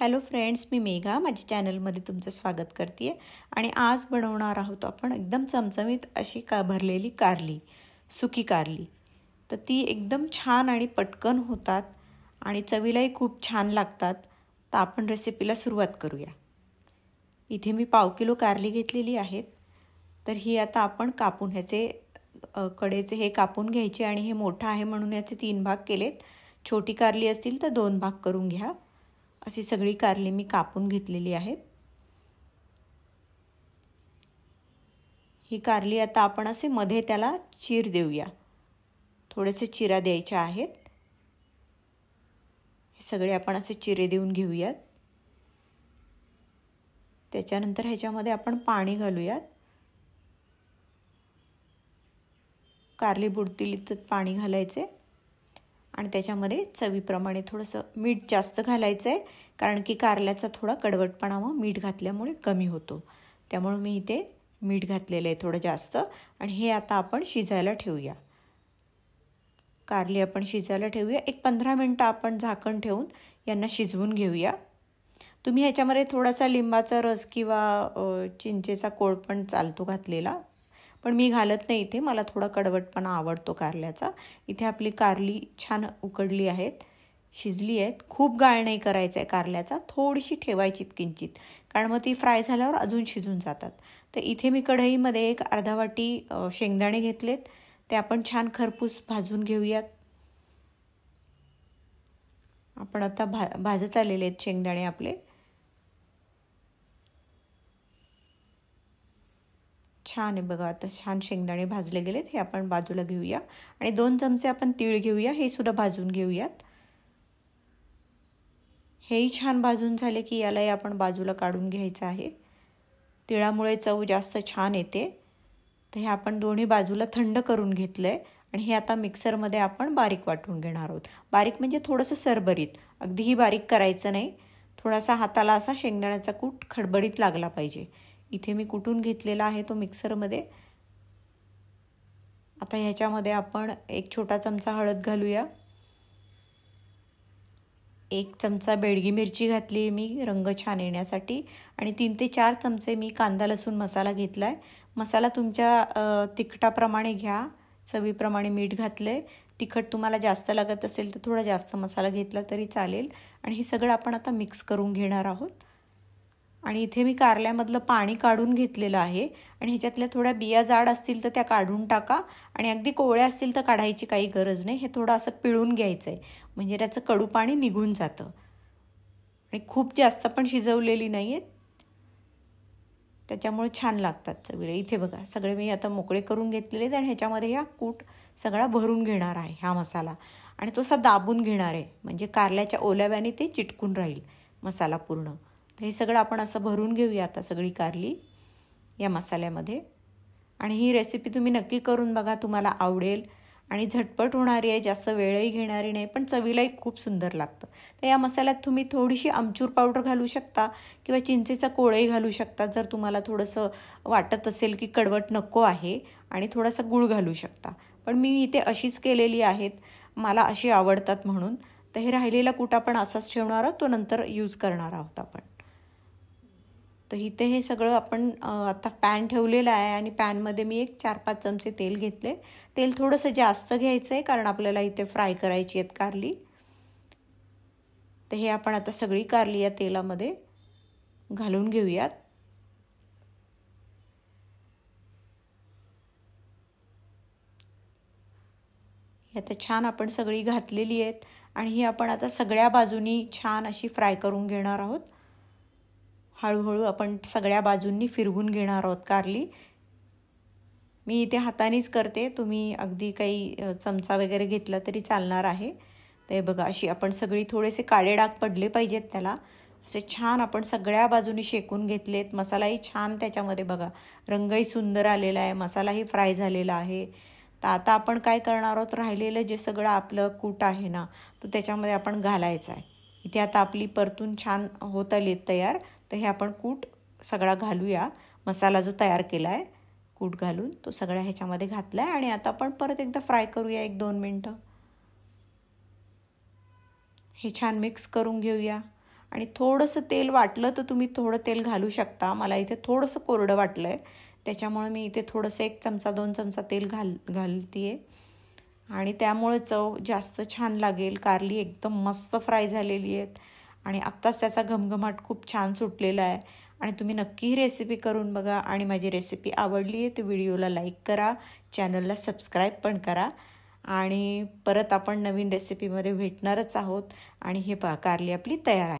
hello friends मी मेघा माझ्या चॅनलमध्ये तुमचं स्वागत करते आहे आणि आज बनवणार आहोत आपण एकदम चमचमीत अशी का भरलेली कारली सुकी कारली तर ती एकदम छान आणि पटकन होतात आणि चवीलाही खूप छान लागतात तर आपण रेसिपीला सुरुवात करूया इथे मी पाव किलो कारली घेतलेली आहेत तर ही आता आपण कापून ह्याचे कडेचे हे कापून घ्यायचे आणि हे मोठं आहे म्हणून याचे तीन भाग केलेत छोटी कारली असतील तर दोन भाग करून घ्या अशी सगळी कारली मी कापून घेतलेली आहेत ही कारली आता आपण असे मध्ये त्याला चीर देऊया थोडेसे चिरा द्यायच्या आहेत हे सगळे आपण असे चिरे देऊन घेऊयात त्याच्यानंतर ह्याच्यामध्ये आपण पाणी घालूयात कारली बुडतील तर पाणी घालायचे आणि त्याच्यामध्ये चवीप्रमाणे थोडंसं मीठ जास्त घालायचं आहे कारण की कारल्याचा थोडा कडवटपणा मग मीठ घातल्यामुळे कमी होतो त्यामुळे मी इथे मीठ घातलेलं आहे थोडं जास्त आणि हे आता आपण शिजायला ठेवूया कारली आपण शिजायला ठेवूया एक पंधरा मिनटं आपण झाकण ठेवून यांना शिजवून घेऊया तुम्ही ह्याच्यामध्ये थोडासा लिंबाचा रस किंवा चिंचेचा कोळ पण चालतो घातलेला पण मी घालत नाही इथे मला थोडा कडवटपणा आवडतो कारल्याचा इथे आपली कारली छान उकडली आहेत शिजली आहेत खूप गाळ नाही करायचं आहे कारल्याचा थोडीशी ठेवायची किंचित कारण मग ती फ्राय झाल्यावर अजून शिजून जातात तर इथे मी कढईमध्ये एक अर्धा वाटी शेंगदाणे घेतलेत ते आपण छान खरपूस भाजून घेऊयात आपण आता भा भाजत आलेले आहेत शेंगदाणे आपले छान आहे बघा आता छान शेंगदाणे भाजले गेलेत हे आपण बाजूला घेऊया आणि दोन चमचे आपण तीळ घेऊया हे सुद्धा भाजून घेऊयात हेही छान भाजून झाले की यालाही आपण बाजूला काढून घ्यायचं आहे तिळामुळे चव जास्त छान येते तर हे आपण दोन्ही बाजूला थंड करून घेतलं आणि हे आता मिक्सरमध्ये आपण बारीक वाटून घेणार आहोत बारीक म्हणजे थोडंसं सरबरीत अगदीही बारीक करायचं नाही थोडासा हाताला असा शेंगदाण्याचा कूट खडबडीत लागला पाहिजे इथे मी कुटून घेतलेला आहे तो मिक्सरमध्ये आता ह्याच्यामध्ये आपण एक छोटा चमचा हळद घालूया एक चमचा बेडगी मिरची घातली मी रंग छान येण्यासाठी आणि तीन ते चार चमचे मी कांदा लसूण मसाला घेतला आहे मसाला तुमच्या तिखटाप्रमाणे घ्या चवीप्रमाणे मीठ घातलं आहे तिखट तुम्हाला जास्त लागत असेल तर थोडा जास्त मसाला घेतला तरी चालेल आणि हे सगळं आपण आता मिक्स करून घेणार आहोत आणि इथे मी कारल्यामधलं पाणी काढून घेतलेलं आहे आणि ह्याच्यातल्या थोड्या बिया जाड असतील तर त्या काढून टाका आणि अगदी कोवळ्या असतील तर काढायची काही गरज नाही हे थोडं असं पिळून घ्यायचं आहे म्हणजे त्याचं कडू पाणी निघून जातं आणि खूप जास्त पण शिजवलेली नाही आहेत त्याच्यामुळे छान लागतात सगळे इथे बघा सगळे मी आता मोकळे करून घेतलेले आहेत आणि ह्याच्यामध्ये ह्या कूट सगळा भरून घेणार आहे हा मसाला आणि तो असा दाबून घेणार आहे म्हणजे कारल्याच्या ओलाव्याने ते चिटकून राहील मसाला पूर्ण तर हे सगळं आपण असं भरून घेऊया आता सगळी कारली या मसाल्यामध्ये आणि ही रेसिपी तुम्ही नक्की करून बघा तुम्हाला आवडेल आणि झटपट होणारी आहे जास्त वेळही घेणारी नाही पण चवीलाही खूप सुंदर लागतं तर या मसाल्यात तुम्ही थोडीशी आमचूर पावडर घालू शकता किंवा चिंचेचा कोळही घालू शकता जर तुम्हाला थोडंसं वाटत असेल की कडवट नको आहे आणि थोडासा गूळ घालू शकता पण मी इथे अशीच केलेली आहेत मला अशी आवडतात म्हणून तर हे राहिलेला कुटा पण असाच ठेवणार आहोत तो नंतर यूज करणार आहोत आपण तर इथे हे सगळं आपण आता पॅन ठेवलेलं आहे आणि पॅनमध्ये मी एक चार पाच चमचे तेल घेतले तेल थोडंसं जास्त घ्यायचं आहे कारण आपल्याला इथे फ्राय करायची आहेत कारली तर हे आपण आता सगळी कारली या तेलामध्ये घालून घेऊयात आता छान आपण सगळी घातलेली आहेत आणि ही आपण आता सगळ्या बाजूनी छान अशी फ्राय करून घेणार आहोत हळूहळू आपण सगळ्या बाजूंनी फिरवून घेणार आहोत कारली मी इथे हातानेच करते तुम्ही अगदी काही चमचा वगैरे घेतला तरी चालणार आहे ते बघा अशी आपण सगळी थोडेसे काळे डाग पडले पाहिजेत त्याला असे छान आपण सगळ्या बाजूनी शेकून घेतलेत मसालाही छान त्याच्यामध्ये बघा रंगही सुंदर आलेला आहे मसालाही फ्राय झालेला आहे तर आता आपण काय करणार आहोत राहिलेलं जे सगळं आपलं कूट आहे ना तो त्याच्यामध्ये आपण घालायचं आहे इथे आता आपली परतून छान होत आली तयार तर हे आपण कूट सगळा घालूया मसाला जो तयार केला आहे कूट घालून तो सगळ्या ह्याच्यामध्ये घातला आहे आणि आता आपण परत एकदा फ्राय करूया एक दोन मिनटं हे छान मिक्स करून घेऊया आणि थोडंसं तेल वाटलं तर तुम्ही थोडं तेल घालू शकता मला इथे थोडंसं कोरडं वाटलं आहे त्याच्यामुळे मी इथे थोडंसं एक चमचा दोन चमचा तेल घाल घालते आहे आणि त्यामुळे चव जास्त छान लागेल कारली एकदम मस्त फ्राय झालेली आहेत आणि आत्ताच त्याचा घमघमाट खूप छान सुटलेला आहे आणि तुम्ही नक्की ही रेसिपी करून बघा आणि माझी रेसिपी आवडली आहे तर व्हिडिओला लाईक करा चॅनलला सबस्क्राईब पण करा आणि परत आपण नवीन रेसिपीमध्ये भेटणारच आहोत आणि हे पा कारली आपली तयार आहे